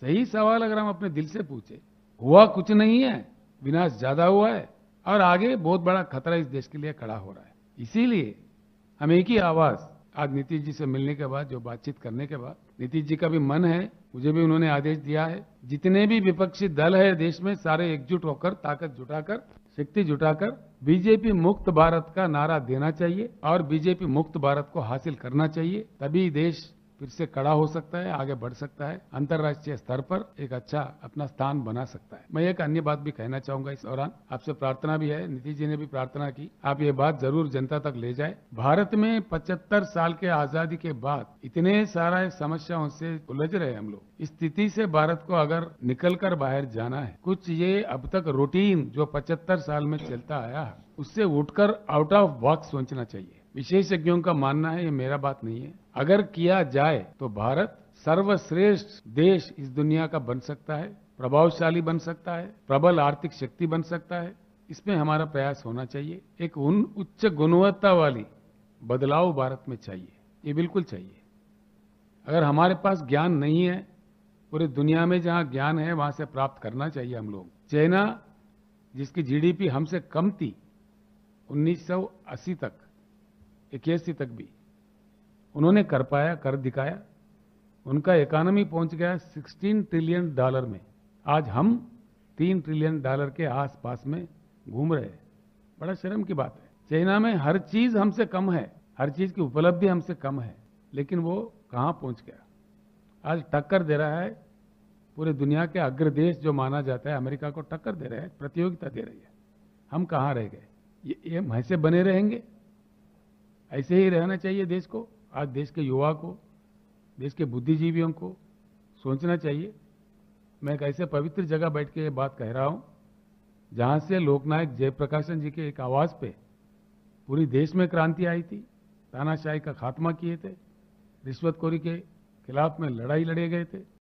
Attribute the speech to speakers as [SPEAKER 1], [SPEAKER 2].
[SPEAKER 1] सही सवाल अगर हम अपने दिल से पूछे हुआ कुछ नहीं है विनाश ज्यादा हुआ है और आगे बहुत बड़ा खतरा इस देश के लिए खड़ा हो रहा है इसीलिए हम एक ही आवाज आज नीतीश जी से मिलने के बाद जो बातचीत करने के बाद नीतीश जी का भी मन है मुझे भी उन्होंने आदेश दिया है जितने भी विपक्षी दल है देश में सारे एकजुट होकर ताकत जुटाकर शक्ति जुटाकर बीजेपी मुक्त भारत का नारा देना चाहिए और बीजेपी मुक्त भारत को हासिल करना चाहिए तभी देश फिर से कड़ा हो सकता है आगे बढ़ सकता है अंतर्राष्ट्रीय स्तर पर एक अच्छा अपना स्थान बना सकता है मैं एक अन्य बात भी कहना चाहूंगा इस दौरान आपसे प्रार्थना भी है नीतीश जी ने भी प्रार्थना की आप ये बात जरूर जनता तक ले जाए भारत में पचहत्तर साल के आजादी के बाद इतने सारा समस्याओं से उलझ रहे हम लोग इस स्थिति से भारत को अगर निकल कर बाहर जाना है कुछ ये अब तक रूटीन जो पचहत्तर साल में चलता आया है उससे उठकर आउट ऑफ बॉक्स सोचना चाहिए विशेषज्ञों का मानना है ये मेरा बात नहीं है अगर किया जाए तो भारत सर्वश्रेष्ठ देश इस दुनिया का बन सकता है प्रभावशाली बन सकता है प्रबल आर्थिक शक्ति बन सकता है इसमें हमारा प्रयास होना चाहिए एक उन उच्च गुणवत्ता वाली बदलाव भारत में चाहिए ये बिल्कुल चाहिए अगर हमारे पास ज्ञान नहीं है पूरे दुनिया में जहाँ ज्ञान है वहाँ से प्राप्त करना चाहिए हम लोग चाइना जिसकी जीडीपी हमसे कम थी 1980 तक इक्यासी तक भी उन्होंने कर पाया कर दिखाया उनका इकोनॉमी पहुंच गया 16 ट्रिलियन डॉलर में आज हम 3 ट्रिलियन डॉलर के आसपास में घूम रहे हैं बड़ा शर्म की बात है चाइना में हर चीज हमसे कम है हर चीज की उपलब्धि हमसे कम है लेकिन वो कहाँ पहुंच गया आज टक्कर दे रहा है पूरे दुनिया के अग्र देश जो माना जाता है अमेरिका को टक्कर दे रहे हैं प्रतियोगिता दे रही है हम कहाँ रह गए ये, ये हम ऐसे बने रहेंगे ऐसे ही रहना चाहिए देश को आज देश के युवा को देश के बुद्धिजीवियों को सोचना चाहिए मैं एक ऐसे पवित्र जगह बैठ के ये बात कह रहा हूँ जहाँ से लोकनायक जयप्रकाशन जी के एक आवाज़ पे पूरी देश में क्रांति आई थी तानाशाही का खात्मा किए थे रिश्वतखोरी के खिलाफ में लड़ाई लड़े गए थे